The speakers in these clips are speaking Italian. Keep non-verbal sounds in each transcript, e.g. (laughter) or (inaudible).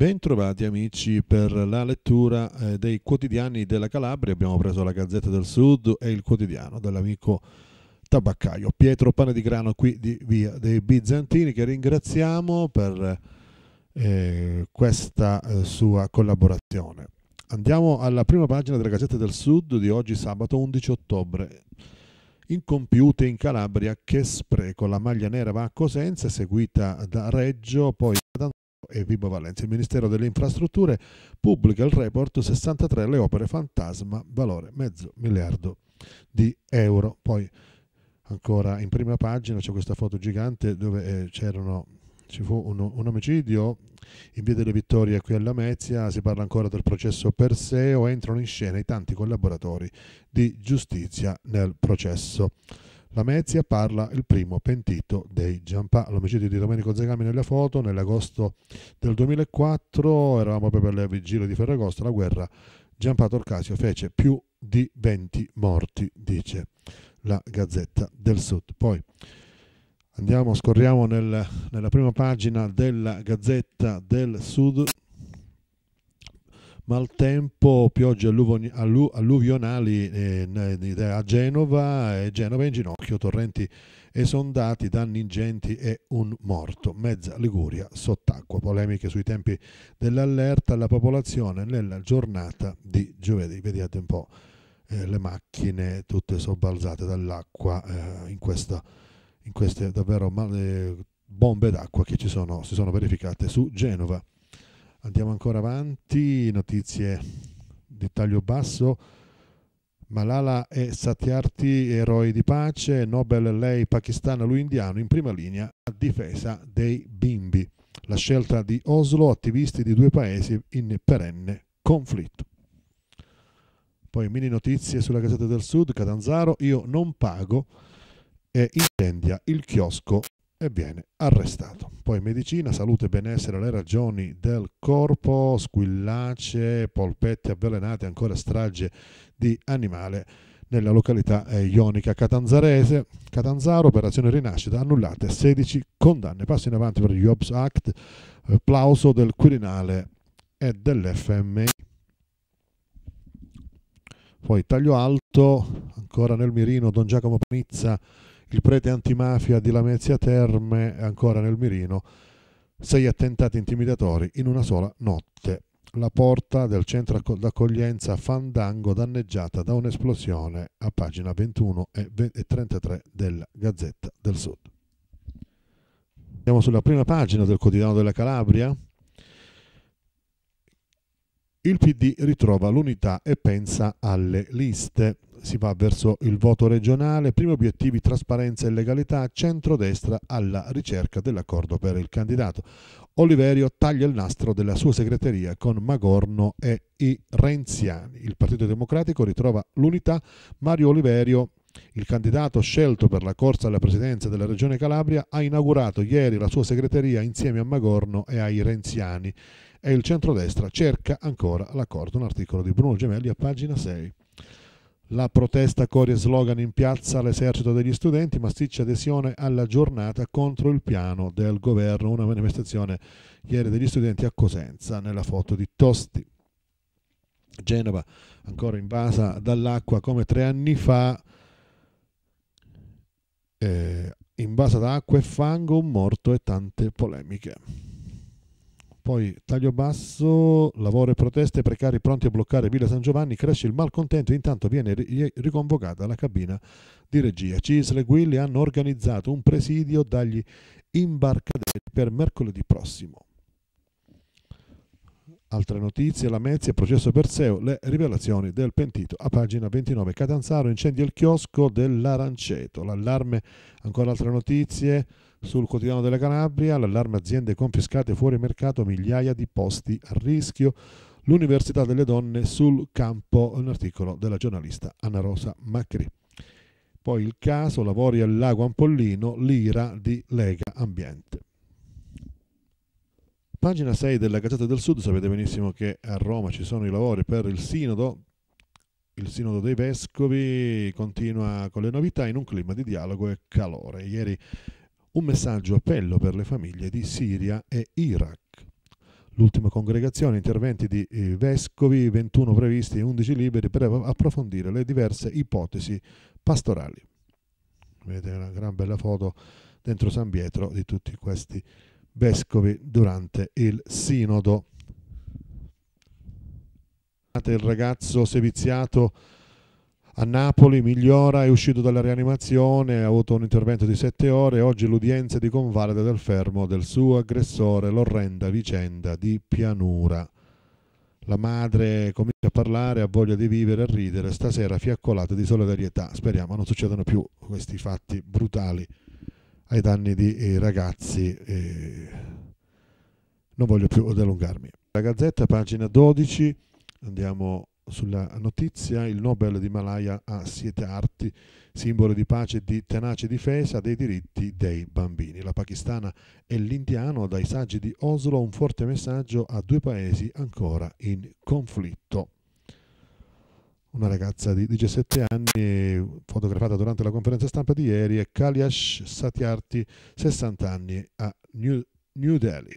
Bentrovati amici per la lettura eh, dei quotidiani della Calabria. Abbiamo preso la Gazzetta del Sud e il quotidiano dell'amico tabaccaio Pietro Pane di Grano qui di Via dei Bizantini che ringraziamo per eh, questa eh, sua collaborazione. Andiamo alla prima pagina della Gazzetta del Sud di oggi sabato 11 ottobre. Incompiute in Calabria, che spreco. La maglia nera va a Cosenza, seguita da Reggio, poi ad e Vibo Valencia. Il Ministero delle Infrastrutture pubblica il report 63 le opere fantasma, valore mezzo miliardo di euro. Poi ancora in prima pagina c'è questa foto gigante dove eh, c'erano ci fu un, un, omicidio in via delle Vittorie qui a Lamezia, si parla ancora del processo Perseo, entrano in scena i tanti collaboratori di giustizia nel processo. La Mezia parla il primo pentito dei Giampà. L'omicidio di Domenico Zegami nelle foto nell'agosto del 2004, eravamo proprio per le vigilia di Ferragosto, la guerra Giampà Torcasio fece più di 20 morti, dice la Gazzetta del Sud. Poi andiamo, scorriamo nel, nella prima pagina della Gazzetta del Sud maltempo, piogge alluvionali eh, a Genova e Genova in ginocchio, torrenti esondati, danni ingenti e un morto. Mezza Liguria sott'acqua. Polemiche sui tempi dell'allerta alla popolazione nella giornata di giovedì. Vediate un po' eh, le macchine tutte sobbalzate dall'acqua eh, in, questa, in queste davvero bombe d'acqua che sono, si sono verificate su Genova. Andiamo ancora avanti, notizie di taglio basso. Malala e Satyarthi, eroi di pace, Nobel lei pakistana, lui indiano, in prima linea a difesa dei bimbi. La scelta di Oslo, attivisti di due paesi in perenne conflitto. Poi mini notizie sulla Gazzetta del Sud, Catanzaro, io non pago e incendia il chiosco e viene arrestato. Poi medicina, salute e benessere, le ragioni del corpo, squillace, polpette avvelenate, ancora strage di animale nella località eh, ionica catanzarese. Catanzaro, operazione rinascita, annullate 16 condanne. Passo in avanti per gli Jobs Act, eh, plauso del Quirinale e dell'FMI. Poi taglio alto, ancora nel mirino Don Giacomo Panizza il prete antimafia di Lamezia Terme, ancora nel mirino, sei attentati intimidatori in una sola notte. La porta del centro d'accoglienza Fandango danneggiata da un'esplosione a pagina 21 e 33 della Gazzetta del Sud. Siamo sulla prima pagina del quotidiano della Calabria. Il PD ritrova l'unità e pensa alle liste si va verso il voto regionale, primi obiettivi trasparenza e legalità, centrodestra alla ricerca dell'accordo per il candidato. Oliverio taglia il nastro della sua segreteria con Magorno e i Renziani. Il Partito Democratico ritrova l'unità, Mario Oliverio il candidato scelto per la corsa alla presidenza della Regione Calabria ha inaugurato ieri la sua segreteria insieme a Magorno e ai Renziani e il centrodestra cerca ancora l'accordo, un articolo di Bruno Gemelli a pagina 6. La protesta corre slogan in piazza l'esercito degli studenti, massiccia adesione alla giornata contro il piano del governo, una manifestazione ieri degli studenti a Cosenza nella foto di Tosti. Genova ancora invasa dall'acqua come tre anni fa, eh, invasa da acqua e fango, un morto e tante polemiche. Poi taglio basso, lavoro e proteste, precari pronti a bloccare Villa San Giovanni, cresce il malcontento e intanto viene riconvocata la cabina di regia. Cisle e Guilli hanno organizzato un presidio dagli imbarcaderi per mercoledì prossimo. Altre notizie, la Mezia, processo Perseo, le rivelazioni del pentito. A pagina 29, Catanzaro incendio il chiosco dell'Aranceto, l'allarme, ancora altre notizie sul quotidiano della Calabria, l'allarme aziende confiscate fuori mercato, migliaia di posti a rischio, l'Università delle Donne sul campo, un articolo della giornalista Anna Rosa Macri. Poi il caso, lavori al lago Ampollino, l'ira di Lega Ambiente. Pagina 6 della Gazzetta del Sud, sapete benissimo che a Roma ci sono i lavori per il Sinodo, il Sinodo dei Vescovi continua con le novità in un clima di dialogo e calore. Ieri un messaggio appello per le famiglie di Siria e Iraq. L'ultima congregazione, interventi di eh, vescovi, 21 previsti e 11 liberi per approfondire le diverse ipotesi pastorali. Vedete una gran bella foto dentro San Pietro di tutti questi vescovi durante il sinodo. Il ragazzo seviziato a Napoli migliora, è uscito dalla rianimazione, ha avuto un intervento di sette ore, oggi l'udienza di convalida del fermo del suo aggressore, l'orrenda vicenda di pianura. La madre comincia a parlare, ha voglia di vivere, a ridere, stasera fiaccolata di solidarietà. Speriamo non succedano più questi fatti brutali ai danni di eh, ragazzi. Eh, non voglio più allungarmi. La Gazzetta, pagina 12, andiamo sulla notizia, il Nobel di Malaya a Siete Arti, simbolo di pace e di tenace difesa dei diritti dei bambini. La pakistana e l'indiano dai saggi di Oslo un forte messaggio a due paesi ancora in conflitto una ragazza di 17 anni fotografata durante la conferenza stampa di ieri è Kaliash Satyarthi, 60 anni, a New, New Delhi.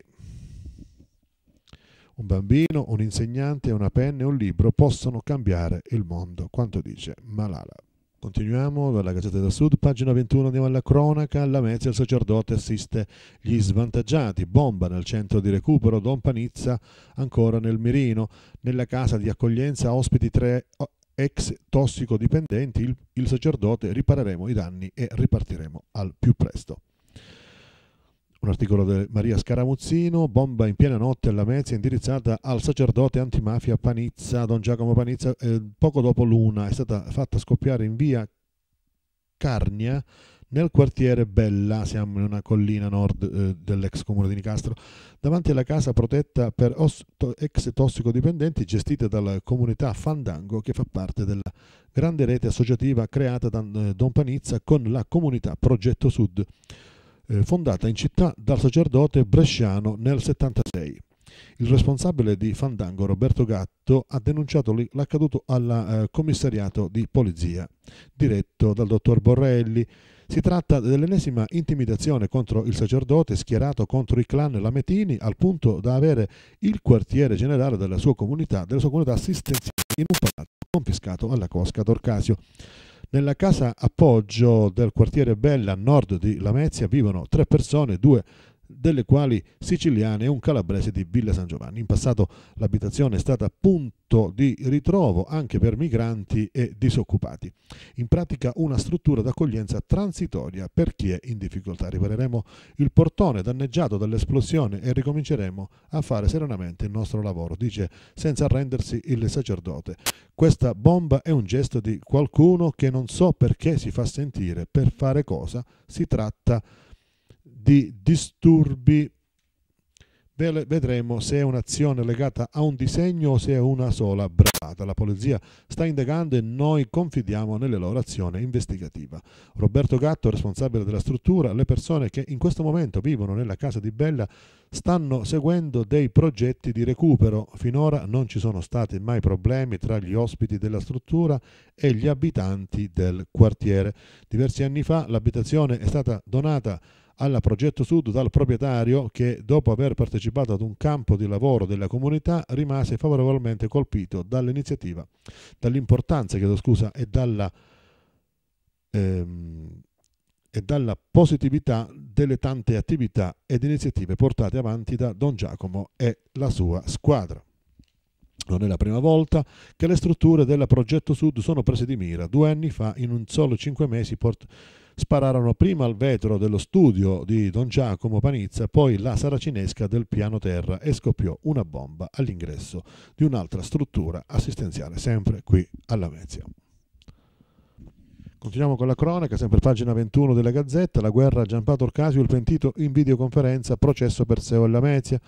Un bambino, un insegnante, una penna e un libro possono cambiare il mondo, quanto dice Malala. Continuiamo dalla Gazzetta del Sud, pagina 21, andiamo alla cronaca. Alla Lamezia il sacerdote assiste gli svantaggiati. Bomba nel centro di recupero, Don Panizza ancora nel mirino. Nella casa di accoglienza ospiti tre ex tossicodipendenti, il, il sacerdote, ripareremo i danni e ripartiremo al più presto. Un articolo di Maria Scaramuzzino, bomba in piena notte alla Mezia indirizzata al sacerdote antimafia Panizza, don Giacomo Panizza, eh, poco dopo l'una è stata fatta scoppiare in via Carnia nel quartiere Bella, siamo in una collina nord eh, dell'ex comune di Nicastro, davanti alla casa protetta per os- to- ex tossicodipendenti gestita dalla comunità Fandango che fa parte della grande rete associativa creata da eh, Don Panizza con la comunità Progetto Sud, eh, fondata in città dal sacerdote bresciano nel 76. Il responsabile di Fandango, Roberto Gatto, ha denunciato l'accaduto al eh, commissariato di polizia, diretto dal dottor Borrelli. Si tratta dell'ennesima intimidazione contro il sacerdote schierato contro i clan lametini al punto da avere il quartiere generale della sua comunità, della sua comunità assistenziale in un palazzo confiscato alla Cosca d'Orcasio. Nella casa appoggio del quartiere Bella a nord di Lamezia vivono tre persone, due delle quali siciliane e un calabrese di Villa San Giovanni. In passato l'abitazione è stata punto di ritrovo anche per migranti e disoccupati. In pratica una struttura d'accoglienza transitoria per chi è in difficoltà. Ripareremo il portone danneggiato dall'esplosione e ricominceremo a fare serenamente il nostro lavoro, dice senza arrendersi il sacerdote. Questa bomba è un gesto di qualcuno che non so perché si fa sentire, per fare cosa, si tratta di di disturbi vedremo se è un'azione legata a un disegno o se è una sola bravata. La polizia sta indagando e noi confidiamo nelle loro azioni investigativa. Roberto Gatto, responsabile della struttura, le persone che in questo momento vivono nella casa di Bella stanno seguendo dei progetti di recupero. Finora non ci sono stati mai problemi tra gli ospiti della struttura e gli abitanti del quartiere. Diversi anni fa l'abitazione è stata donata a alla Progetto Sud dal proprietario che, dopo aver partecipato ad un campo di lavoro della comunità, rimase favorevolmente colpito dall'iniziativa, dall'importanza, chiedo scusa, e dalla, ehm, e dalla positività delle tante attività ed iniziative portate avanti da Don Giacomo e la sua squadra. Non è la prima volta che le strutture della Progetto Sud sono prese di mira. Due anni fa, in un solo cinque mesi, port- Spararono prima al vetro dello studio di Don Giacomo Panizza, poi la saracinesca del piano terra e scoppiò una bomba all'ingresso di un'altra struttura assistenziale, sempre qui alla Venezia. Continuiamo con la cronaca, sempre pagina 21 della Gazzetta, la guerra a Giampato Orcasio, il pentito in videoconferenza, processo per Seo e Lamezia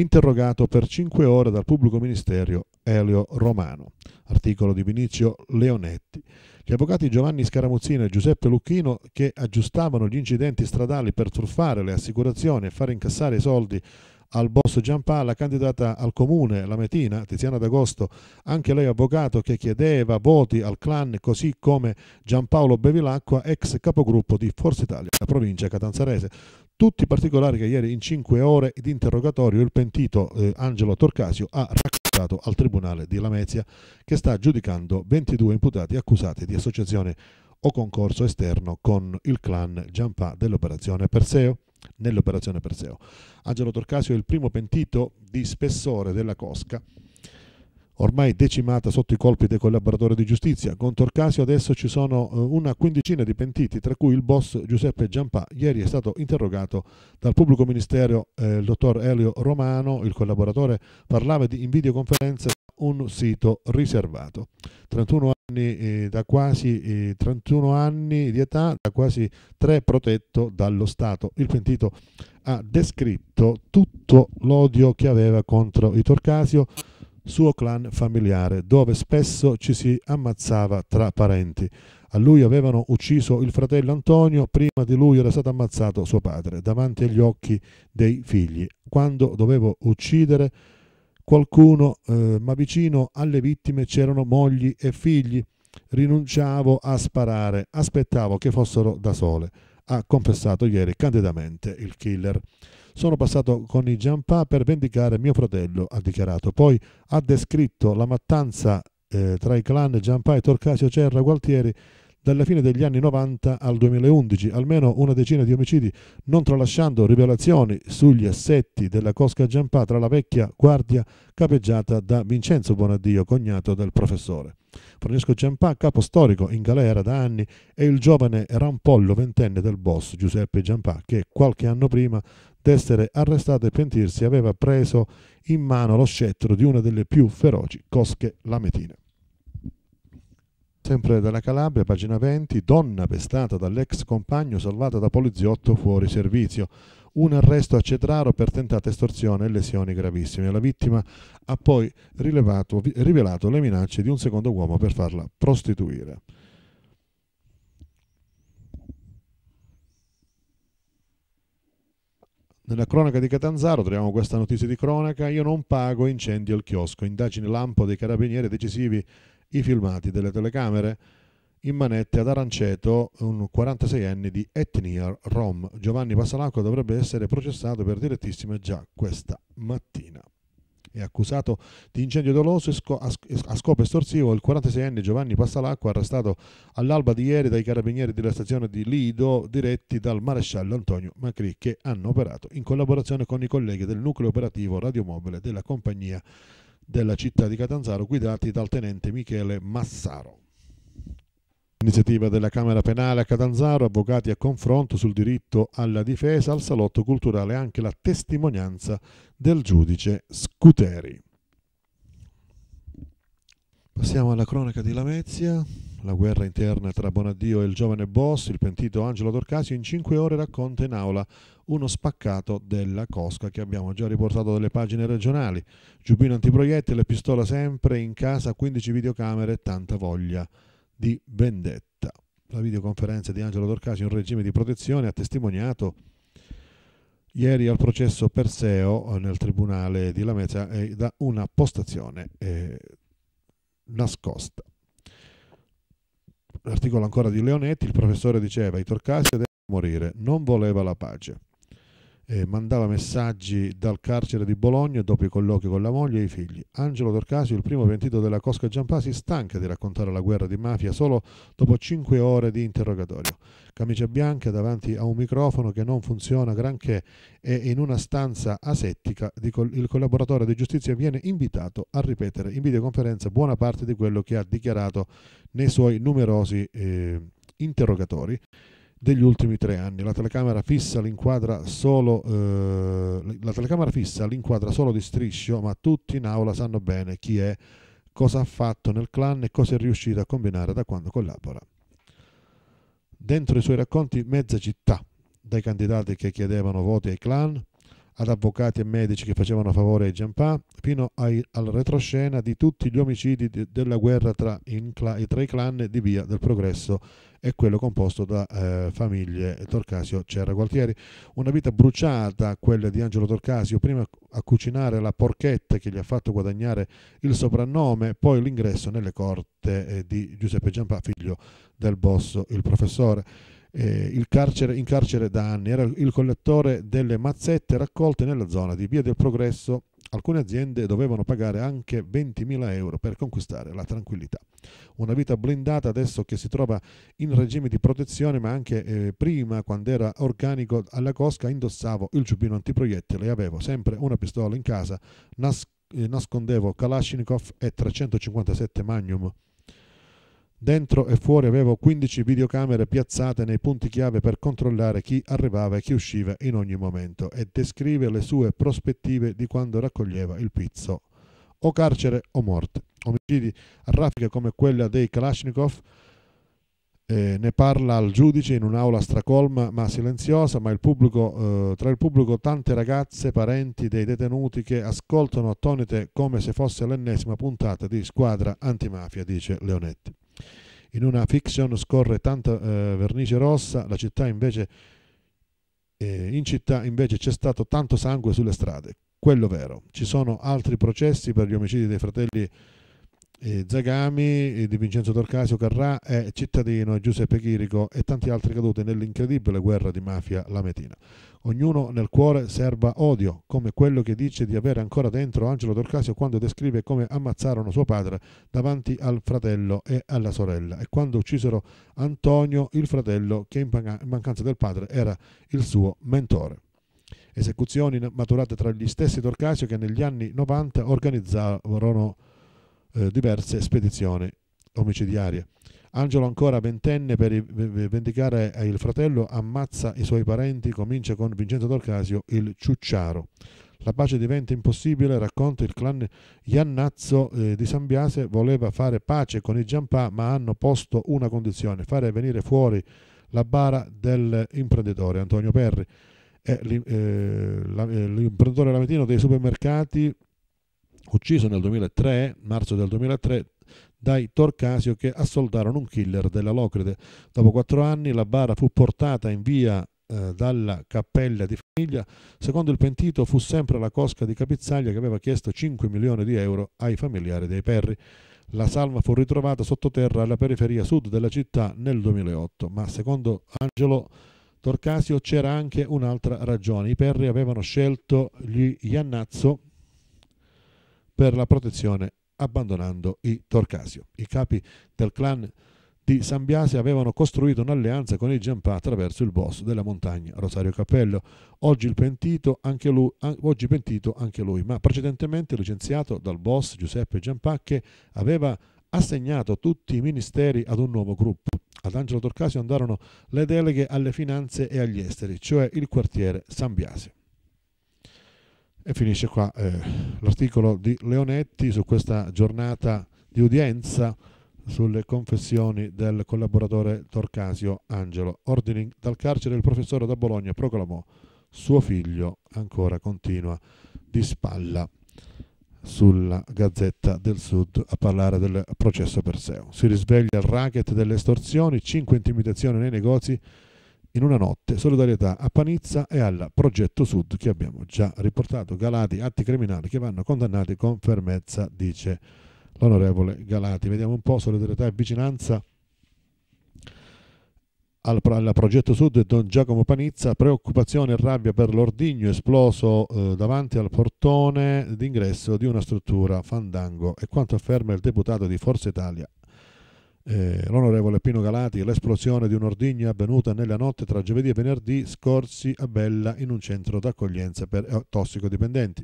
interrogato per cinque ore dal pubblico ministero Elio Romano, articolo di Vinizio Leonetti. Gli avvocati Giovanni Scaramuzzino e Giuseppe Lucchino, che aggiustavano gli incidenti stradali per truffare le assicurazioni e far incassare i soldi al boss Giampà, la candidata al comune, la Metina, Tiziana D'Agosto, anche lei avvocato che chiedeva voti al clan, così come Giampaolo Bevilacqua, ex capogruppo di Forza Italia, la provincia catanzarese. Tutti i particolari che ieri in cinque ore di interrogatorio il pentito eh, Angelo Torcasio ha raccontato al Tribunale di Lamezia che sta giudicando 22 imputati accusati di associazione o concorso esterno con il clan Giampà dell'operazione Perseo nell'operazione Perseo. Angelo Torcasio è il primo pentito di spessore della Cosca, ormai decimata sotto i colpi dei collaboratori di giustizia. Con Torcasio adesso ci sono eh, una quindicina di pentiti, tra cui il boss Giuseppe Giampà. Ieri è stato interrogato dal pubblico ministero eh, il dottor Elio Romano, il collaboratore, parlava di, in videoconferenza un sito riservato. 31 anni, eh, da quasi, eh, 31 anni di età, da quasi 3 protetto dallo Stato. Il pentito ha descritto tutto l'odio che aveva contro i Torcasio, suo clan familiare, dove spesso ci si ammazzava tra parenti. A lui avevano ucciso il fratello Antonio, prima di lui era stato ammazzato suo padre, davanti agli occhi dei figli. Quando dovevo uccidere qualcuno, eh, ma vicino alle vittime c'erano mogli e figli. Rinunciavo a sparare, aspettavo che fossero da sole. Ha confessato ieri candidamente il killer. Sono passato con i Giampà per vendicare mio fratello, ha dichiarato. Poi ha descritto la mattanza eh, tra i clan Giampà e Torcasio Cerra Gualtieri dalla fine degli anni 90 al 2011, almeno una decina di omicidi, non tralasciando rivelazioni sugli assetti della Cosca Giampà tra la vecchia guardia capeggiata da Vincenzo Bonaddio, cognato del professore. Francesco Giampà, capo storico in galera da anni, e il giovane rampollo ventenne del boss Giuseppe Giampà, che qualche anno prima d'essere arrestato e pentirsi aveva preso in mano lo scettro di una delle più feroci cosche lametine. Sempre dalla Calabria, pagina 20, donna pestata dall'ex compagno salvata da poliziotto fuori servizio. Un arresto a Cetraro per tentata estorsione e lesioni gravissime. La vittima ha poi rilevato, rivelato le minacce di un secondo uomo per farla prostituire. Nella cronaca di Catanzaro troviamo questa notizia di cronaca, io non pago, incendio al chiosco, indagine lampo dei carabinieri decisivi i filmati delle telecamere. In manette ad Aranceto un 46enne di etnia rom. Giovanni Passalacqua dovrebbe essere processato per direttissime già questa mattina. È accusato di incendio doloso a scopo estorsivo il 46enne Giovanni Passalacqua, arrestato all'alba di ieri dai carabinieri della stazione di Lido, diretti dal maresciallo Antonio Macri, che hanno operato in collaborazione con i colleghi del nucleo operativo radiomobile della compagnia della città di Catanzaro guidati dal tenente Michele Massaro. Iniziativa della Camera Penale a Catanzaro, avvocati a confronto sul diritto alla difesa al salotto culturale anche la testimonianza del giudice Scuteri. Passiamo alla cronaca di Lamezia la guerra interna tra Bonaddio e il giovane boss, il pentito Angelo Torcasio, in cinque ore racconta in aula uno spaccato della Cosca che abbiamo già riportato dalle pagine regionali. Giubino antiproiettile, pistola sempre, in casa 15 videocamere e tanta voglia di vendetta. La videoconferenza di Angelo Torcasio in regime di protezione ha testimoniato ieri al processo Perseo eh, nel tribunale di Lamezia eh, da una postazione eh, nascosta. L'articolo ancora di Leonetti, il professore diceva i Torcassi devono morire, non voleva la pace eh, mandava messaggi dal carcere di Bologna dopo i colloqui con la moglie e i figli. Angelo Torcasio, il primo pentito della Cosca Giampasi, stanca di raccontare la guerra di mafia solo dopo cinque ore di interrogatorio. Camicia bianca davanti a un microfono che non funziona granché e in una stanza asettica col- il collaboratore di giustizia viene invitato a ripetere in videoconferenza buona parte di quello che ha dichiarato nei suoi numerosi eh, interrogatori degli ultimi tre anni. La telecamera fissa l'inquadra solo, eh, la telecamera fissa l'inquadra solo di striscio, ma tutti in aula sanno bene chi è, cosa ha fatto nel clan e cosa è riuscito a combinare da quando collabora. Dentro i suoi racconti mezza città, dai candidati che chiedevano voti ai clan, ad avvocati e medici che facevano favore ai Giampà, fino ai, alla retroscena di tutti gli omicidi de, della guerra tra, in, tra, i clan di Via del Progresso e quello composto da eh, famiglie Torcasio Cerra Gualtieri. Una vita bruciata, quella di Angelo Torcasio, prima a cucinare la porchetta che gli ha fatto guadagnare il soprannome, poi l'ingresso nelle corte eh, di Giuseppe Giampà, figlio del bosso, il professore eh, carcere, in carcere da anni, era il collettore delle mazzette raccolte nella zona di Via del Progresso. Alcune aziende dovevano pagare anche 20.000 euro per conquistare la tranquillità. Una vita blindata adesso che si trova in regime di protezione, ma anche eh, prima, quando era organico alla cosca, indossavo il giubbino antiproiettile e avevo sempre una pistola in casa, nas- eh, nascondevo Kalashnikov e 357 Magnum Dentro e fuori avevo 15 videocamere piazzate nei punti chiave per controllare chi arrivava e chi usciva in ogni momento e descrive le sue prospettive di quando raccoglieva il pizzo. O carcere o morte. Omicidi a raffiche come quella dei Kalashnikov. Eh, ne parla al giudice in un'aula stracolma ma silenziosa, ma il pubblico, eh, tra il pubblico tante ragazze, parenti dei detenuti che ascoltano attonite come se fosse l'ennesima puntata di squadra antimafia, dice Leonetti. In una fiction scorre tanta eh, vernice rossa, la città invece, eh, in città invece c'è stato tanto sangue sulle strade. Quello vero. Ci sono altri processi per gli omicidi dei fratelli eh, Zagami, Di Vincenzo Torcasio, Carrà, è Cittadino, Giuseppe Chirico e tanti altri caduti nell'incredibile guerra di mafia lametina. Ognuno nel cuore serba odio, come quello che dice di avere ancora dentro Angelo Torcasio quando descrive come ammazzarono suo padre davanti al fratello e alla sorella e quando uccisero Antonio, il fratello che in mancanza del padre era il suo mentore esecuzioni maturate tra gli stessi Torcasio che negli anni 90 organizzarono eh, diverse spedizioni omicidiarie. Angelo ancora ventenne per vendicare eh, il fratello ammazza i suoi parenti, comincia con Vincenzo Torcasio il ciucciaro. La pace diventa impossibile, racconta il clan Iannazzo eh, di San Biase voleva fare pace con i Giampà ma hanno posto una condizione, fare venire fuori la bara dell'imprenditore Antonio Perri. Eh, eh, l'imprenditore lametino dei supermercati ucciso nel 2003, marzo del 2003, dai Torcasio che assoldarono un killer della Locride. Dopo quattro anni la bara fu portata in via eh, dalla cappella di famiglia. Secondo il pentito fu sempre la cosca di Capizzaglia che aveva chiesto 5 milioni di euro ai familiari dei Perri. La salma fu ritrovata sottoterra alla periferia sud della città nel 2008, ma secondo Angelo Torcasio c'era anche un'altra ragione. I Perri avevano scelto gli Iannazzo per la protezione abbandonando i Torcasio. I capi del clan di San Biase avevano costruito un'alleanza con i Giampà attraverso il boss della montagna Rosario Cappello, oggi pentito, lui, oggi pentito anche lui, ma precedentemente licenziato dal boss Giuseppe Giampà che aveva assegnato tutti i ministeri ad un nuovo gruppo. Ad Angelo Torcasio andarono le deleghe alle finanze e agli esteri, cioè il quartiere San Biase. E finisce qua eh, l'articolo di Leonetti su questa giornata di udienza sulle confessioni del collaboratore Torcasio Angelo. Ordini dal carcere il professore da Bologna proclamò suo figlio ancora continua di spalla sulla Gazzetta del Sud a parlare del processo Perseo. Si risveglia il racket delle estorsioni, 5 intimidazioni nei negozi in una notte, solidarietà a Panizza e al Progetto Sud che abbiamo già riportato. Galati, atti criminali che vanno condannati con fermezza, dice l'onorevole Galati. Vediamo un po' solidarietà e vicinanza al, al Progetto Sud e Don Giacomo Panizza, preoccupazione e rabbia per l'ordigno esploso eh, davanti al portone d'ingresso di una struttura fandango e quanto afferma il deputato di Forza Italia eh, l'onorevole Pino Galati, l'esplosione di un'ordigna avvenuta nella notte tra giovedì e venerdì scorsi a Bella in un centro d'accoglienza per eh, tossicodipendenti.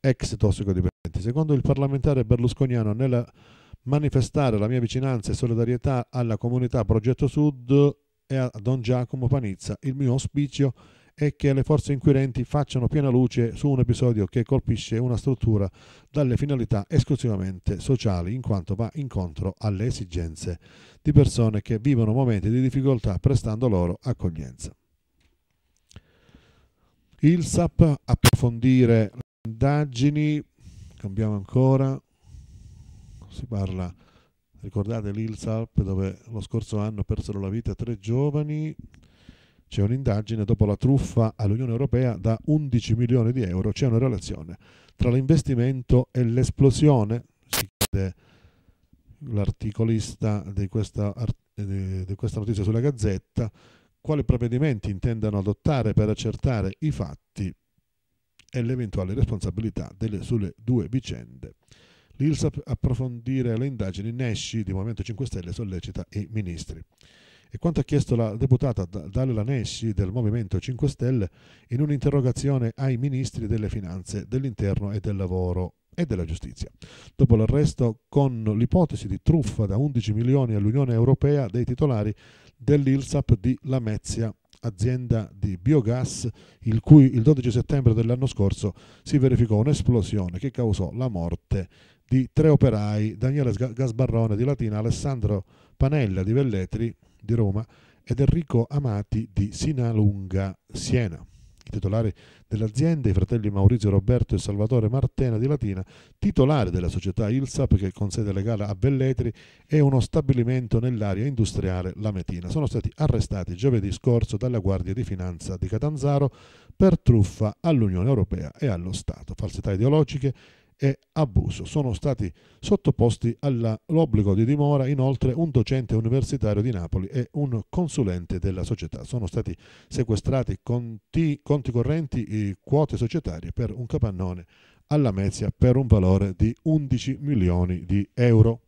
Ex tossicodipendenti. Secondo il parlamentare berlusconiano, nel manifestare la mia vicinanza e solidarietà alla comunità Progetto Sud e a Don Giacomo Panizza, il mio auspicio è e che le forze inquirenti facciano piena luce su un episodio che colpisce una struttura dalle finalità esclusivamente sociali, in quanto va incontro alle esigenze di persone che vivono momenti di difficoltà prestando loro accoglienza. Il SAP approfondire le indagini, cambiamo ancora, si parla Ricordate l'ILSAP dove lo scorso anno persero la vita tre giovani, c'è un'indagine dopo la truffa all'Unione Europea da 11 milioni di euro, c'è una relazione tra l'investimento e l'esplosione, si chiede l'articolista di questa, di questa notizia sulla Gazzetta, quali provvedimenti intendano adottare per accertare i fatti e le eventuali responsabilità delle, sulle due vicende. L'ILSAP approfondire le indagini Nesci di Movimento 5 Stelle sollecita i ministri e quanto ha chiesto la deputata Dalla Lanesci del Movimento 5 Stelle in un'interrogazione ai ministri delle Finanze, dell'Interno e del Lavoro e della giustizia. Dopo l'arresto con l'ipotesi di truffa da 11 milioni all'Unione Europea dei titolari dell'ILSAP di Lamezia, azienda di biogas, il cui il 12 settembre dell'anno scorso si verificò un'esplosione che causò la morte di tre operai, Daniele Gasbarrone di Latina, Alessandro Panella di Velletri di Roma ed Enrico Amati di Sinalunga, Siena. I titolari dell'azienda, i fratelli Maurizio Roberto e Salvatore Martena di Latina, titolare della società ILSAP che con sede legale a Velletri e uno stabilimento nell'area industriale Lametina, sono stati arrestati giovedì scorso dalla Guardia di Finanza di Catanzaro per truffa all'Unione Europea e allo Stato, falsità ideologiche e abuso. Sono stati sottoposti all'obbligo di dimora inoltre un docente universitario di Napoli e un consulente della società. Sono stati sequestrati conti, conti correnti quote societarie per un capannone alla Mezia per un valore di 11 milioni di euro.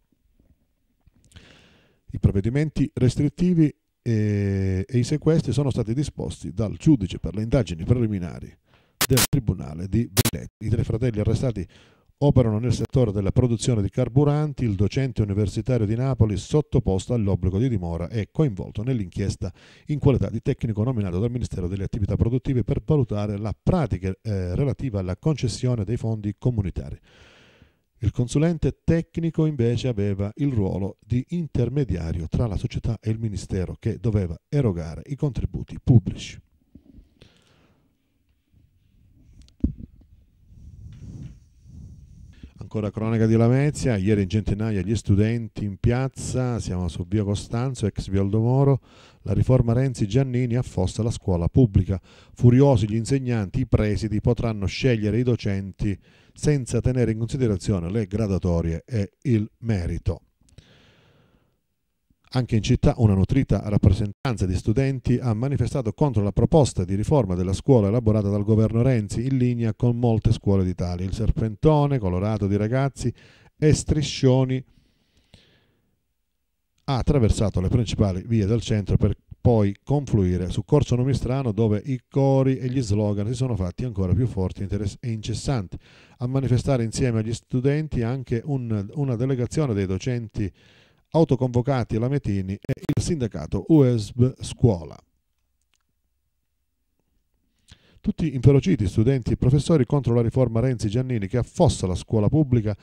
I provvedimenti restrittivi e, eh, e i sequestri sono stati disposti dal giudice per le indagini preliminari del Tribunale di Belletti. I tre fratelli arrestati operano nel settore della produzione di carburanti, il docente universitario di Napoli sottoposto all'obbligo di dimora è coinvolto nell'inchiesta in qualità di tecnico nominato dal Ministero delle Attività Produttive per valutare la pratica eh, relativa alla concessione dei fondi comunitari. Il consulente tecnico invece aveva il ruolo di intermediario tra la società e il Ministero che doveva erogare i contributi pubblici. Ancora cronaca di Lamezia, ieri in centinaia gli studenti in piazza, siamo su Via Costanzo, ex Via Aldomoro, la riforma Renzi-Giannini affossa la scuola pubblica. Furiosi gli insegnanti, i presidi potranno scegliere i docenti senza tenere in considerazione le gradatorie e il merito. Anche in città una nutrita rappresentanza di studenti ha manifestato contro la proposta di riforma della scuola elaborata dal governo Renzi in linea con molte scuole d'Italia. Il serpentone colorato di ragazzi e striscioni ha attraversato le principali vie del centro per poi confluire su Corso Nomistrano dove i cori e gli slogan si sono fatti ancora più forti e incessanti. A manifestare insieme agli studenti anche un, una delegazione dei docenti autoconvocati lametini e il sindacato USB Scuola. Tutti inferociti studenti e professori contro la riforma Renzi-Giannini che affossa la scuola pubblica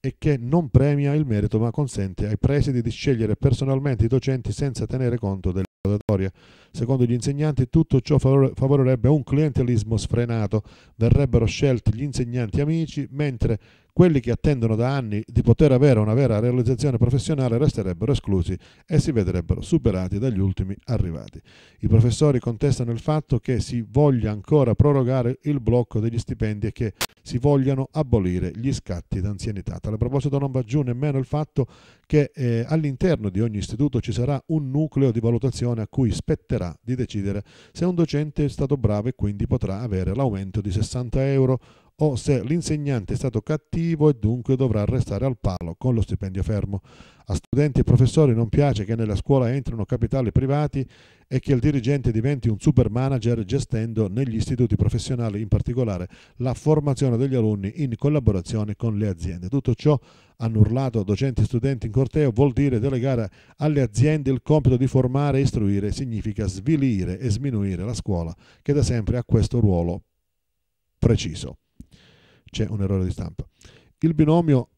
e che non premia il merito ma consente ai presidi di scegliere personalmente i docenti senza tenere conto delle graduatorie. Secondo gli insegnanti tutto ciò favorerebbe un clientelismo sfrenato, verrebbero scelti gli insegnanti amici mentre quelli che attendono da anni di poter avere una vera realizzazione professionale resterebbero esclusi e si vedrebbero superati dagli ultimi arrivati. I professori contestano il fatto che si voglia ancora prorogare il blocco degli stipendi e che si vogliano abolire gli scatti d'anzianità. Tale proposito non va giù nemmeno il fatto che eh, all'interno di ogni istituto ci sarà un nucleo di valutazione a cui spetterà di decidere se un docente è stato bravo e quindi potrà avere l'aumento di 60 euro o se l'insegnante è stato cattivo e dunque dovrà restare al palo con lo stipendio fermo. A studenti e professori non piace che nella scuola entrino capitali privati e che il dirigente diventi un super manager gestendo negli istituti professionali in particolare la formazione degli alunni in collaborazione con le aziende. Tutto ciò, hanno urlato docenti e studenti in corteo, vuol dire delegare alle aziende il compito di formare e istruire, significa svilire e sminuire la scuola che da sempre ha questo ruolo preciso c'è un errore di stampa. Il binomio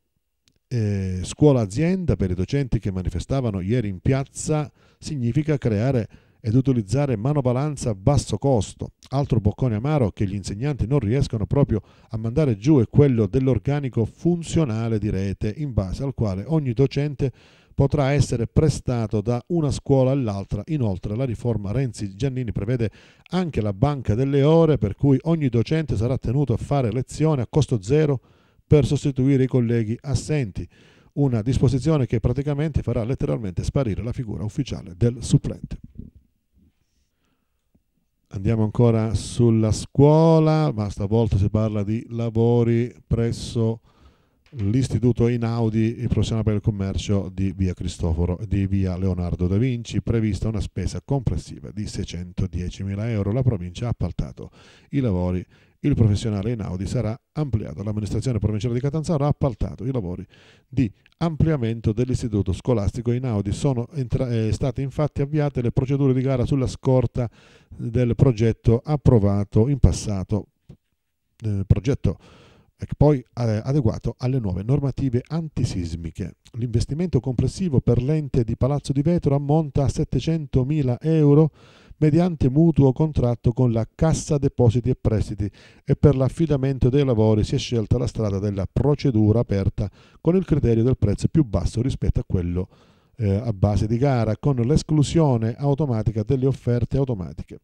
eh, scuola-azienda per i docenti che manifestavano ieri in piazza significa creare ed utilizzare manovalanza a basso costo. Altro boccone amaro che gli insegnanti non riescono proprio a mandare giù è quello dell'organico funzionale di rete, in base al quale ogni docente potrà essere prestato da una scuola all'altra. Inoltre la riforma Renzi-Giannini prevede anche la banca delle ore per cui ogni docente sarà tenuto a fare lezione a costo zero per sostituire i colleghi assenti, una disposizione che praticamente farà letteralmente sparire la figura ufficiale del supplente. Andiamo ancora sulla scuola, ma stavolta si parla di lavori presso l'Istituto Einaudi il Professionale per il Commercio di via, di via, Leonardo da Vinci, prevista una spesa complessiva di 610.000 euro. La provincia ha appaltato i lavori. Il professionale Einaudi sarà ampliato. L'amministrazione provinciale di Catanzaro ha appaltato i lavori di ampliamento dell'istituto scolastico Einaudi. Sono eh, state infatti avviate le procedure di gara sulla scorta del progetto approvato in passato. Eh, progetto e poi eh, adeguato alle nuove normative antisismiche. L'investimento complessivo per l'ente di Palazzo di Vetro ammonta a 700.000 euro mediante mutuo contratto con la Cassa Depositi e Prestiti e per l'affidamento dei lavori si è scelta la strada della procedura aperta con il criterio del prezzo più basso rispetto a quello eh, a base di gara, con l'esclusione automatica delle offerte automatiche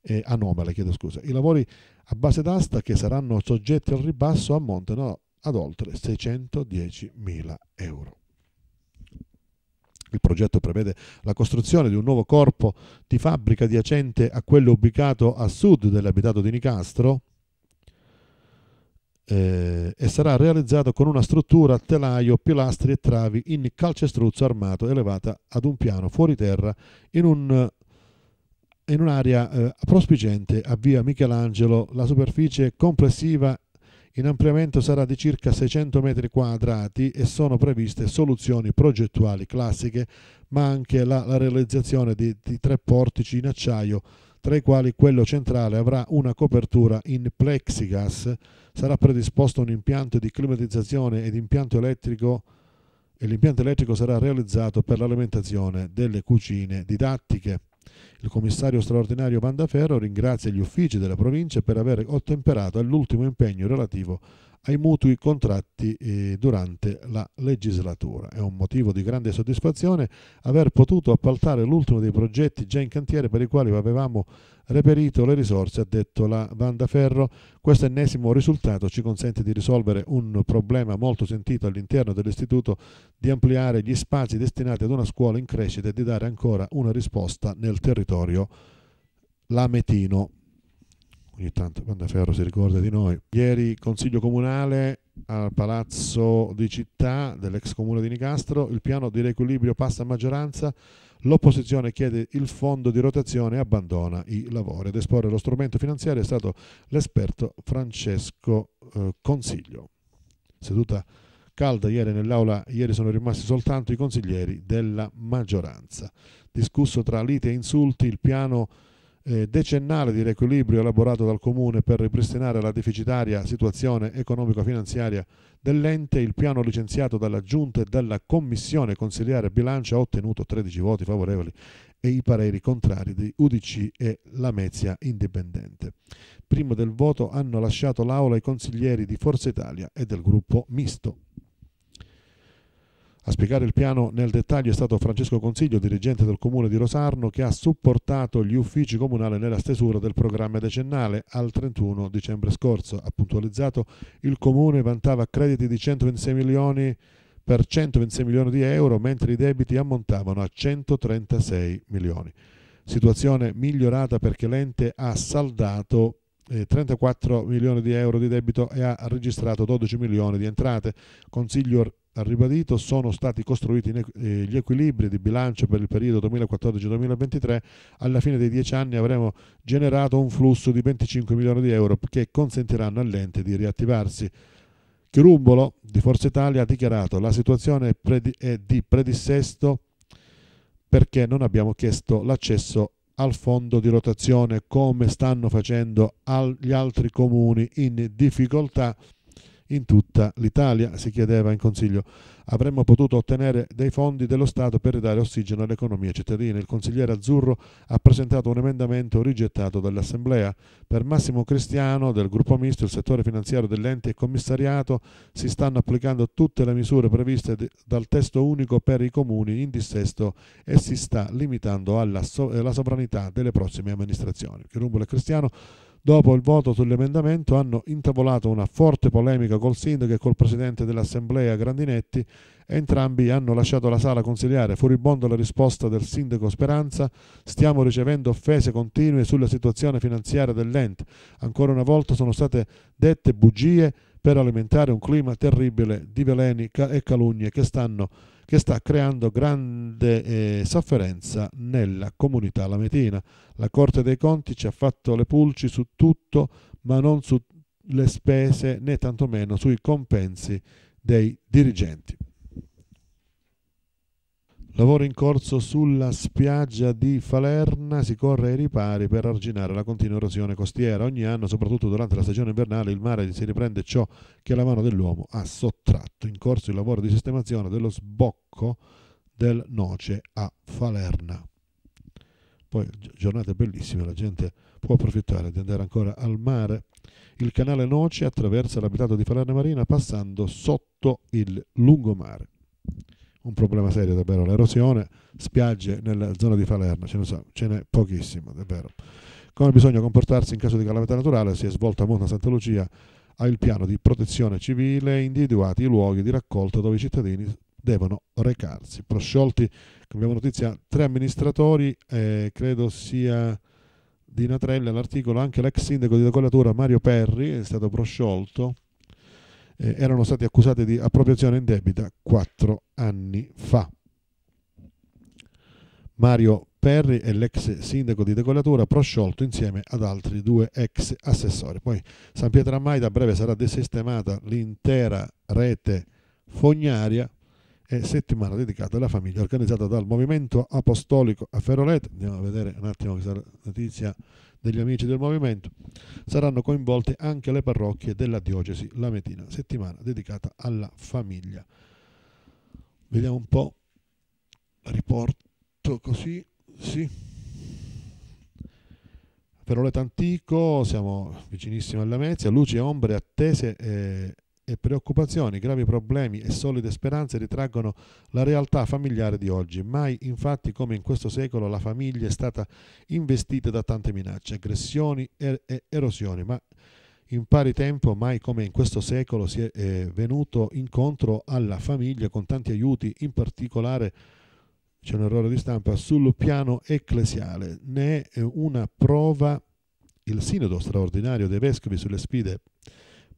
eh, anomale, chiedo scusa. I lavori a base d'asta che saranno soggetti al ribasso ammontano ad oltre 610.000 euro. Il progetto prevede la costruzione di un nuovo corpo di fabbrica adiacente a quello ubicato a sud dell'abitato di Nicastro eh, e sarà realizzato con una struttura a telaio, pilastri e travi in calcestruzzo armato elevata ad un piano fuori terra in un in un'area eh, prospicente a via Michelangelo la superficie complessiva in ampliamento sarà di circa 600 metri quadrati e sono previste soluzioni progettuali classiche, ma anche la, la realizzazione di, di, tre portici in acciaio, tra i quali quello centrale avrà una copertura in plexigas. Sarà predisposto un impianto di climatizzazione ed impianto elettrico e l'impianto elettrico sarà realizzato per l'alimentazione delle cucine didattiche. Il commissario straordinario Pandaferro ringrazia gli uffici della provincia per aver ottemperato all'ultimo impegno relativo ai mutui contratti eh, durante la legislatura. È un motivo di grande soddisfazione aver potuto appaltare l'ultimo dei progetti già in cantiere per i quali avevamo reperito le risorse, ha detto la Vanda Ferro. Questo ennesimo risultato ci consente di risolvere un problema molto sentito all'interno dell'istituto, di ampliare gli spazi destinati ad una scuola in crescita e di dare ancora una risposta nel territorio lametino ogni tanto Pandaferro si ricorda di noi. Ieri Consiglio Comunale al Palazzo di Città dell'ex comune di Nicastro, il piano di riequilibrio passa a maggioranza, l'opposizione chiede il fondo di rotazione e abbandona i lavori. Ad esporre lo strumento finanziario è stato l'esperto Francesco eh, Consiglio. Seduta calda ieri nell'aula, ieri sono rimasti soltanto i consiglieri della maggioranza. Discusso tra lite e insulti il piano eh, decennale di riequilibrio elaborato dal Comune per ripristinare la deficitaria situazione economico-finanziaria dell'ente, il piano licenziato dalla Giunta e dalla Commissione Consigliare Bilancio ha ottenuto 13 voti favorevoli e i pareri contrari di UDC e Lamezia Indipendente. Prima del voto hanno lasciato l'aula i consiglieri di Forza Italia e del gruppo misto. A spiegare il piano nel dettaglio è stato Francesco Consiglio, dirigente del comune di Rosarno, che ha supportato gli uffici comunali nella stesura del programma decennale al 31 dicembre scorso. Ha puntualizzato il comune vantava crediti di 126 milioni per 126 milioni di euro, mentre i debiti ammontavano a 136 milioni. Situazione migliorata perché l'ente ha saldato 34 eh, milioni di euro di debito e ha registrato 12 milioni di entrate. Consiglio ha ribadito, sono stati costruiti eh, gli equilibri di bilancio per il periodo 2014-2023, alla fine dei dieci anni avremo generato un flusso di 25 milioni di euro che consentiranno all'ente di riattivarsi. Chirumbolo di Forza Italia ha dichiarato la situazione è di predissesto perché non abbiamo chiesto l'accesso al fondo di rotazione come stanno facendo gli altri comuni in difficoltà in tutta l'Italia, si chiedeva in Consiglio. Avremmo potuto ottenere dei fondi dello Stato per ridare ossigeno all'economia cittadina. Il consigliere Azzurro ha presentato un emendamento rigettato dall'Assemblea. Per Massimo Cristiano del gruppo misto il settore finanziario dell'ente e commissariato si stanno applicando tutte le misure previste dal testo unico per i comuni in dissesto e si sta limitando alla so- la sovranità delle prossime amministrazioni. Chirumbolo e Cristiano dopo il voto sull'emendamento, hanno intavolato una forte polemica col sindaco e col presidente dell'assemblea Grandinetti. Entrambi hanno lasciato la sala consigliare, furibondo la risposta del sindaco Speranza, stiamo ricevendo offese continue sulla situazione finanziaria dell'ente, ancora una volta sono state dette bugie per alimentare un clima terribile di veleni e calunnie che, stanno, che sta creando grande eh, sofferenza nella comunità lametina. La Corte dei Conti ci ha fatto le pulci su tutto, ma non sulle spese né tantomeno sui compensi dei dirigenti. Lavoro in corso sulla spiaggia di Falerna, si corre ai ripari per arginare la continua erosione costiera. Ogni anno, soprattutto durante la stagione invernale, il mare si riprende ciò che la mano dell'uomo ha sottratto. In corso il lavoro di sistemazione dello sbocco del noce a Falerna. Poi giornate bellissime, la gente può approfittare di andare ancora al mare. Il canale Noce attraversa l'abitato di Falerna Marina passando sotto il lungomare un problema serio davvero l'erosione, spiagge nella zona di Falerna, ce ne, so, ce n'è pochissimo davvero. Come bisogna comportarsi in caso di calamità naturale si è svolta a Monta Santa Lucia ha il piano di protezione civile individuati i luoghi di raccolta dove i cittadini devono recarsi. Prosciolti, abbiamo notizia, tre amministratori, eh, credo sia di Natrella l'articolo, anche l'ex sindaco di Decollatura Mario Perri è stato prosciolto eh, erano stati accusati di appropriazione indebita quattro anni fa. Mario Perri è l'ex sindaco di Decollatura, prosciolto insieme ad altri due ex assessori. Poi San Pietro a Maida a breve sarà desistemata l'intera rete fognaria e settimana dedicata alla famiglia organizzata dal Movimento Apostolico a Ferrolet. Andiamo a vedere un attimo questa notizia degli amici del movimento, saranno coinvolte anche le parrocchie della diocesi Lametina, settimana dedicata alla famiglia. Vediamo un po', riporto così, sì. Per Oleto Antico siamo vicinissimi alla Mezia, luci e ombre attese eh, e preoccupazioni, gravi problemi e solide speranze ritraggono la realtà familiare di oggi. Mai infatti come in questo secolo la famiglia è stata investita da tante minacce, aggressioni e erosioni, ma in pari tempo mai come in questo secolo si è eh, venuto incontro alla famiglia con tanti aiuti, in particolare c'è un errore di stampa sul piano ecclesiale. Ne è eh, una prova il sinodo straordinario dei vescovi sulle sfide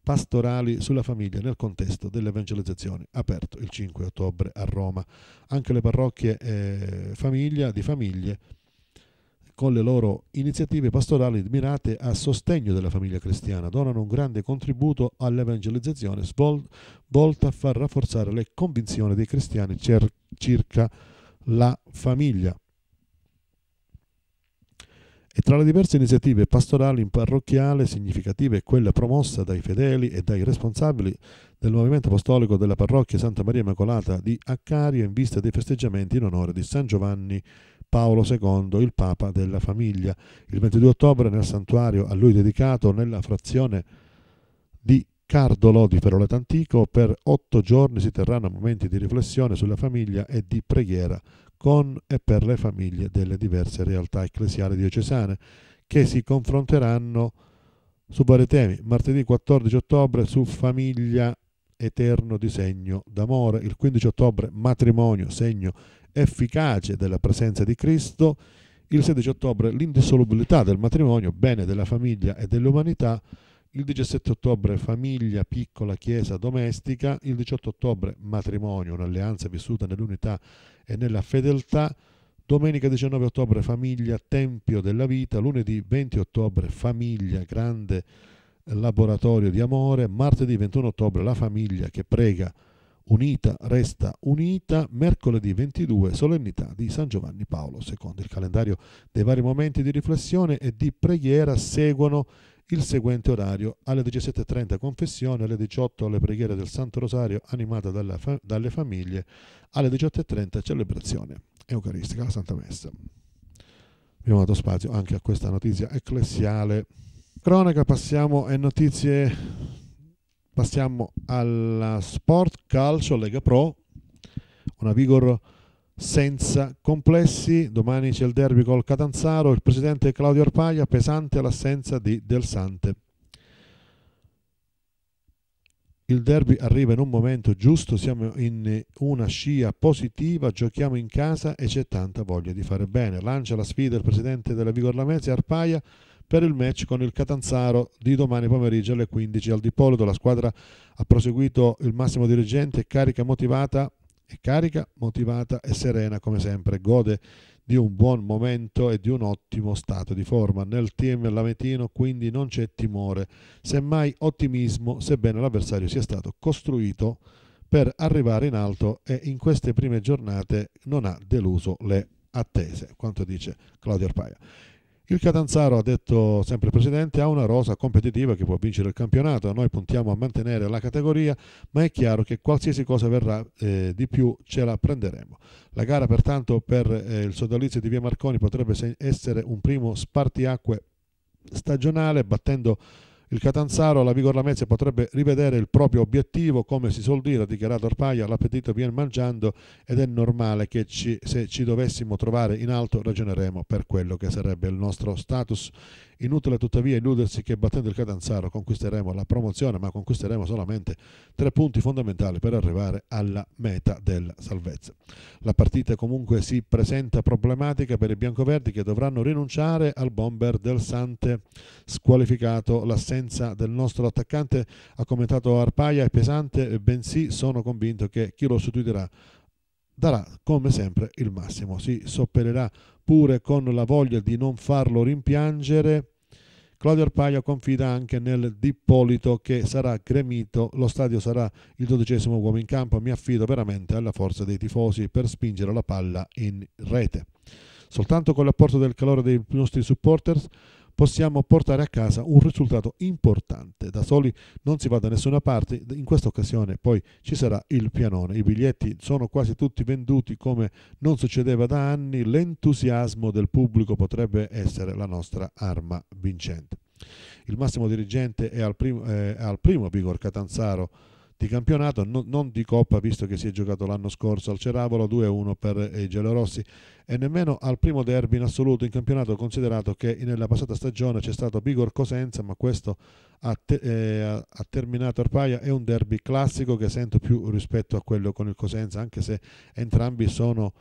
pastorali sulla famiglia nel contesto dell'evangelizzazione, aperto il 5 ottobre a Roma. Anche le parrocchie eh, famiglia, di famiglie con le loro iniziative pastorali mirate a sostegno della famiglia cristiana, donano un grande contributo all'evangelizzazione svol- volta a far rafforzare le convinzioni dei cristiani cer- circa la famiglia e tra le diverse iniziative pastorali in parrocchiale significative è quella promossa dai fedeli e dai responsabili del movimento apostolico della parrocchia Santa Maria Immacolata di Accario in vista dei festeggiamenti in onore di San Giovanni Paolo II, il Papa della famiglia, il 22 ottobre nel santuario a lui dedicato nella frazione di Cardolo di Ferroleto Antico. Per otto giorni si terranno momenti di riflessione sulla famiglia e di preghiera con e per le famiglie delle diverse realtà ecclesiali diocesane che si confronteranno su vari temi. Martedì 14 ottobre su famiglia eterno disegno d'amore, il 15 ottobre matrimonio, segno efficace della presenza di Cristo, il 16 ottobre l'indissolubilità del matrimonio, bene della famiglia e dell'umanità, il 17 ottobre famiglia, piccola chiesa domestica, il 18 ottobre matrimonio, un'alleanza vissuta nell'unità e nella fedeltà, domenica 19 ottobre famiglia, tempio della vita, lunedì 20 ottobre famiglia, grande laboratorio di amore, martedì 21 ottobre la famiglia che prega unita resta unita, mercoledì 22 solennità di San Giovanni Paolo II. Il calendario dei vari momenti di riflessione e di preghiera seguono il seguente orario, alle 17.30 confessione, alle 18.00 alle preghiere del Santo Rosario animata fa- dalle famiglie, alle 18.30 celebrazione eucaristica, la Santa Messa. Abbiamo dato spazio anche a questa notizia ecclesiale. Cronaca, passiamo e notizie, passiamo alla Sport Calcio Lega Pro, una vigor senza complessi. Domani c'è il derby col Catanzaro, il presidente Claudio Arpaia pesante l'assenza di Del Sante. Il derby arriva in un momento giusto, siamo in una scia positiva, giochiamo in casa e c'è tanta voglia di fare bene. Lancia la sfida il presidente della Vigor Lamezia Arpaia per il match con il Catanzaro di domani pomeriggio alle 15 al Dipolito. La squadra ha proseguito il massimo dirigente, carica motivata, è carica, motivata e serena come sempre, gode di un buon momento e di un ottimo stato di forma. Nel team lametino quindi non c'è timore, semmai ottimismo, sebbene l'avversario sia stato costruito per arrivare in alto e in queste prime giornate non ha deluso le attese, quanto dice Claudio Arpaia. Il Catanzaro, ha detto sempre il presidente, ha una rosa competitiva che può vincere il campionato. Noi puntiamo a mantenere la categoria, ma è chiaro che qualsiasi cosa verrà eh, di più ce la prenderemo. La gara, pertanto, per eh, il sodalizio di Via Marconi potrebbe essere un primo spartiacque stagionale, battendo il Catanzaro alla Vigor Lamezia potrebbe rivedere il proprio obiettivo, come si suol dire, ha dichiarato Arpaia, l'appetito viene mangiando ed è normale che ci, se ci dovessimo trovare in alto ragioneremo per quello che sarebbe il nostro status Inutile tuttavia illudersi che battendo il Catanzaro conquisteremo la promozione, ma conquisteremo solamente tre punti fondamentali per arrivare alla meta della salvezza. La partita comunque si presenta problematica per i biancoverdi che dovranno rinunciare al bomber del Sante squalificato. L'assenza del nostro attaccante, ha commentato Arpaia, è pesante, bensì sono convinto che chi lo sostituirà darà come sempre il massimo. Si soppellerà Pure con la voglia di non farlo rimpiangere, Claudio Arpaio confida anche nel Dippolito che sarà gremito, lo stadio sarà il dodicesimo uomo in campo, mi affido veramente alla forza dei tifosi per spingere la palla in rete. Soltanto con l'apporto del calore dei nostri supporters possiamo portare a casa un risultato importante. Da soli non si va da nessuna parte, in questa occasione poi ci sarà il pianone. I biglietti sono quasi tutti venduti come non succedeva da anni, l'entusiasmo del pubblico potrebbe essere la nostra arma vincente. Il massimo dirigente è al primo, eh, al primo Vigor Catanzaro di campionato, no, non di Coppa, visto che si è giocato l'anno scorso al Ceravolo 2-1 per eh, i gelorossi, e nemmeno al primo derby in assoluto in campionato, considerato che nella passata stagione c'è stato Bigor Cosenza, ma questo ha, te, eh, ha terminato Arpaia, è un derby classico che sento più rispetto a quello con il Cosenza, anche se entrambi sono...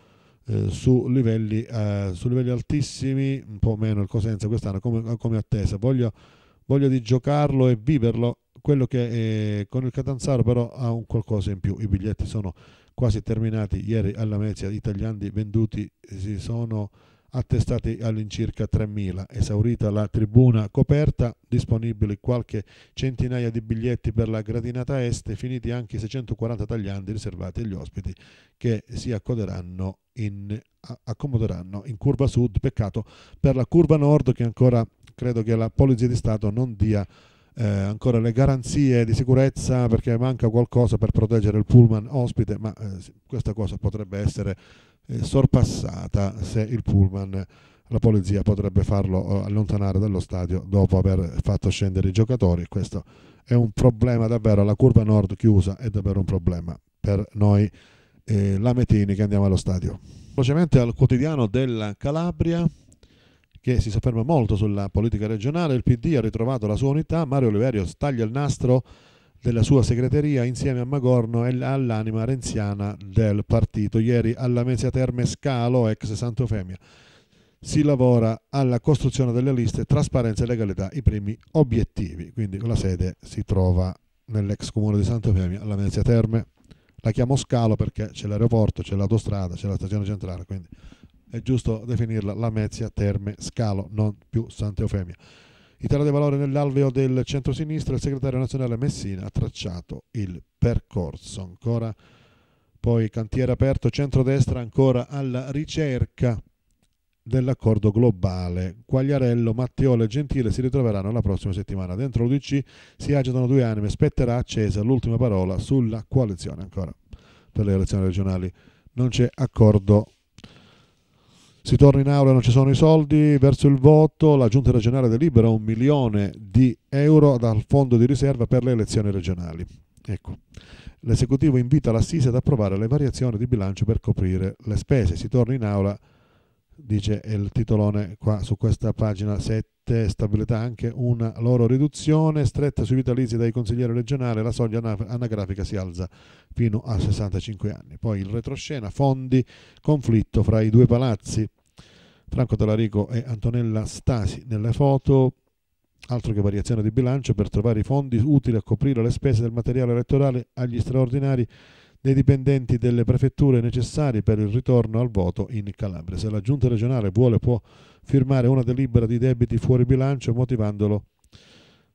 Eh, su, livelli, eh, su livelli, altissimi, un po' meno il Cosenza quest'anno come, come attesa. Voglio, voglio di giocarlo e viverlo quello che eh, con il Catanzaro però ha un qualcosa in più i biglietti sono quasi terminati ieri alla Mezia i tagliandi venduti eh, si sono attestati all'incirca 3.000. Esaurita la tribuna coperta, disponibili qualche centinaia di biglietti per la gradinata est, finiti anche i 640 tagliandi riservati agli ospiti che si accoderanno in, accomoderanno in curva sud. Peccato per la curva nord che ancora credo che la Polizia di Stato non dia eh, ancora le garanzie di sicurezza perché manca qualcosa per proteggere il pullman ospite, ma eh, questa cosa potrebbe essere eh, sorpassata se il pullman la polizia potrebbe farlo eh, allontanare dallo stadio dopo aver fatto scendere i giocatori. Questo è un problema davvero, la curva nord chiusa è davvero un problema per noi eh, lametini che andiamo allo stadio. Velocemente al quotidiano della Calabria, che si sofferma molto sulla politica regionale, il PD ha ritrovato la sua unità, Mario Oliverio staglia il nastro della sua segreteria insieme a Magorno e all'anima renziana del partito. Ieri alla Mezia Terme Scalo, ex Sant'Eufemia, si lavora alla costruzione delle liste, trasparenza e legalità, i primi obiettivi. Quindi la sede si trova nell'ex comune di Sant'Eufemia, alla Mezia Terme. La chiamo Scalo perché c'è l'aeroporto, c'è l'autostrada, c'è la stazione centrale, quindi è giusto definirla Lamezia Terme Scalo, non più Sant'Eufemia. Italia dei Valori nell'alveo del centro-sinistra, il segretario nazionale Messina ha tracciato il percorso. Ancora poi cantiere aperto, centrodestra ancora alla ricerca dell'accordo globale. Quagliarello, Mattiolo e Gentile si ritroveranno la prossima settimana. Dentro l'UDC si agitano due anime, spetterà accesa l'ultima parola sulla coalizione ancora per le elezioni regionali. Non c'è accordo globale. Si torna in aula e non ci sono i soldi, verso il voto la giunta regionale delibera un milione di euro dal fondo di riserva per le elezioni regionali. Ecco. L'esecutivo invita l'assise ad approvare le variazioni di bilancio per coprire le spese. Si torna in aula, dice il titolone qua su questa pagina 7 permette stabilità anche una loro riduzione stretta sui vitalizi dai consiglieri regionali, la soglia anagrafica si alza fino a 65 anni. Poi il retroscena, fondi, conflitto fra i due palazzi. Franco Talarico e Antonella Stasi nelle foto, altro che variazione di bilancio per trovare i fondi utili a coprire le spese del materiale elettorale agli straordinari dei dipendenti delle prefetture necessari per il ritorno al voto in Calabria. Se la giunta regionale vuole può firmare una delibera di debiti fuori bilancio motivandolo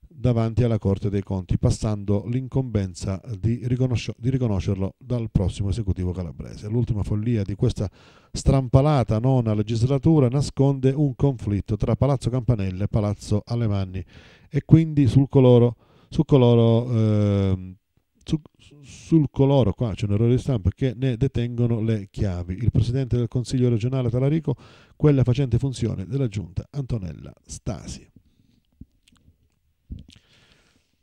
davanti alla Corte dei Conti, passando l'incombenza di, riconosci- di, riconoscerlo dal prossimo esecutivo calabrese. L'ultima follia di questa strampalata nona legislatura nasconde un conflitto tra Palazzo Campanella e Palazzo Alemanni e quindi sul coloro, su coloro eh, su, sul coloro, qua c'è un errore di stampa, che ne detengono le chiavi. Il Presidente del Consiglio regionale Talarico, quella facente funzione della Giunta Antonella Stasi.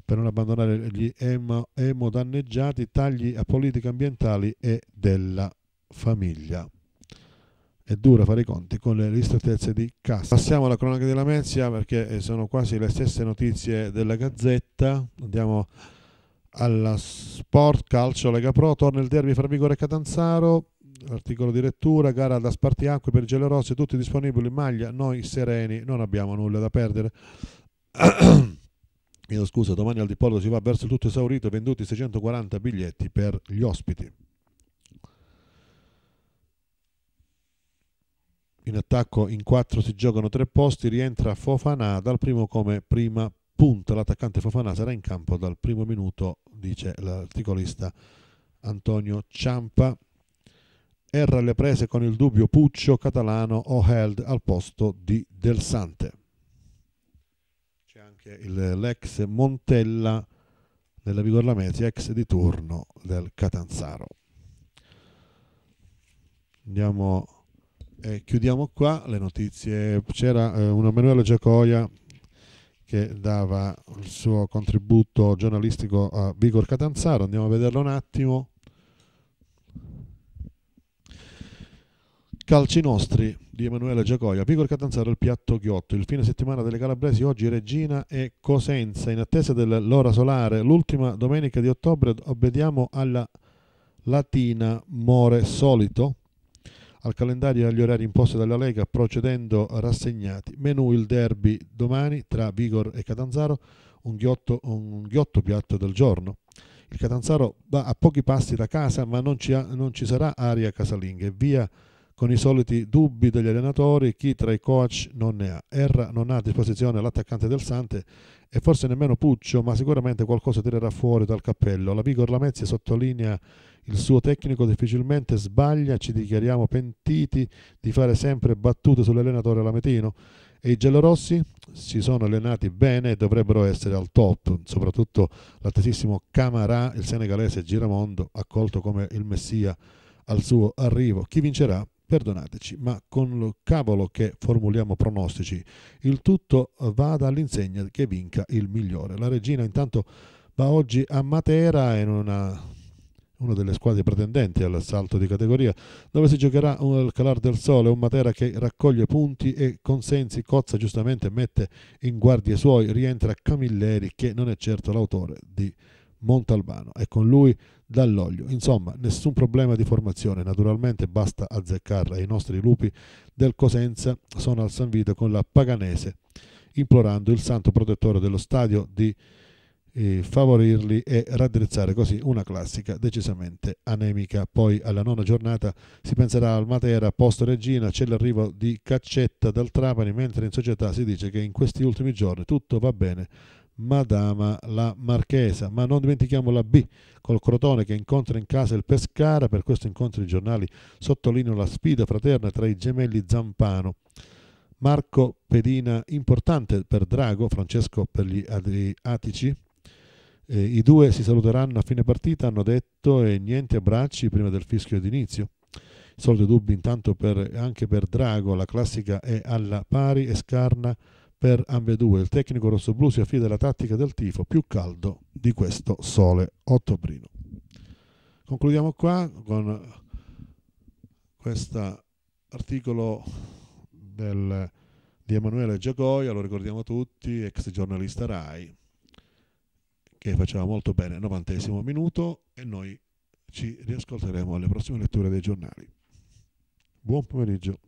Per non abbandonare gli emo, emo danneggiati, tagli a politiche ambientali e della famiglia è dura fare i conti con le ristrettezze di cassa. Passiamo alla cronaca di Lamezia perché eh, sono quasi le stesse notizie della Gazzetta. Andiamo alla Sport Calcio Lega Pro torna il derby fra Vigore e Catanzaro articolo di lettura gara da spartiacque per Gelo Rossi tutti disponibili in maglia noi sereni non abbiamo nulla da perdere (clears throat) chiedo scusa domani al Dipolo si va verso il tutto esaurito venduti 640 biglietti per gli ospiti in attacco in quattro si giocano tre posti rientra Fofana dal primo come prima punta l'attaccante Fofana sarà in campo dal primo minuto, dice l'articolista Antonio Ciampa. Erra le prese con il dubbio Puccio, Catalano o Held al posto di Del Sante. C'è anche il, l'ex Montella della Vigor Lamezia, ex di turno del Catanzaro. Andiamo e eh, chiudiamo qua le notizie. C'era eh, una Manuela Giacoia che dava il suo contributo giornalistico a Vigor Catanzaro. Andiamo a vederlo un attimo. Calci nostri di Emanuele Giacoia, Vigor Catanzaro, il piatto ghiotto, il fine settimana delle Calabresi oggi Regina e Cosenza, in attesa dell'ora solare, l'ultima domenica di ottobre obbediamo alla latina more solito, al calendario e agli orari imposti dalla Lega procedendo rassegnati. Menù il derby domani tra Vigor e Catanzaro, un ghiotto, un ghiotto piatto del giorno. Il Catanzaro va a pochi passi da casa ma non ci, non ci sarà aria casalinga e via con i soliti dubbi degli allenatori, chi tra i coach non ne ha. Erra non ha a disposizione l'attaccante del Sante e forse nemmeno Puccio, ma sicuramente qualcosa tirerà fuori dal cappello. La Vigor Lamezia sottolinea il suo tecnico difficilmente sbaglia, ci dichiariamo pentiti di fare sempre battute sull'allenatore Lametino. E i giallorossi si sono allenati bene e dovrebbero essere al top, soprattutto l'attesissimo Camarà, il senegalese Giramondo, accolto come il messia al suo arrivo. Chi vincerà Perdonateci, ma con il cavolo che formuliamo pronostici, il tutto vada all'insegna che vinca il migliore. La regina intanto va oggi a Matera in una una delle squadre pretendenti all'assalto di categoria, dove si giocherà il calar del sole, un Matera che raccoglie punti e consensi, Cozza giustamente mette in guardia i suoi, rientra Camilleri che non è certo l'autore di Montalbano e con lui Dall'Oglio. Insomma, nessun problema di formazione, naturalmente basta azzeccarla i nostri lupi del Cosenza sono al San Vito con la Paganese, implorando il santo protettore dello stadio di eh, favorirli e raddrizzare così una classica decisamente anemica. Poi alla nona giornata si penserà al Matera, posto Regina, c'è l'arrivo di Caccetta dal Trapani, mentre in società si dice che in questi ultimi giorni tutto va bene Madama la Marchesa. Ma non dimentichiamo la B col Crotone che incontra in casa il Pescara, per questo incontro i giornali sottolineano la sfida fraterna tra i gemelli Zampano. Marco Pedina importante per Drago, Francesco per gli Adriatici. Eh, I due si saluteranno a fine partita, hanno detto, e niente abbracci prima del fischio d'inizio. Soliti dubbi intanto per, anche per Drago, la classica è alla pari e scarna per ambedue. Il tecnico rossoblù si affida alla tattica del tifo più caldo di questo sole ottobrino. Concludiamo qua con questo articolo del, di Emanuele Giacoia, lo ricordiamo tutti, ex giornalista RAI, che faceva molto bene al 90 minuto e noi ci riascolteremo alle prossime letture dei giornali. Buon pomeriggio.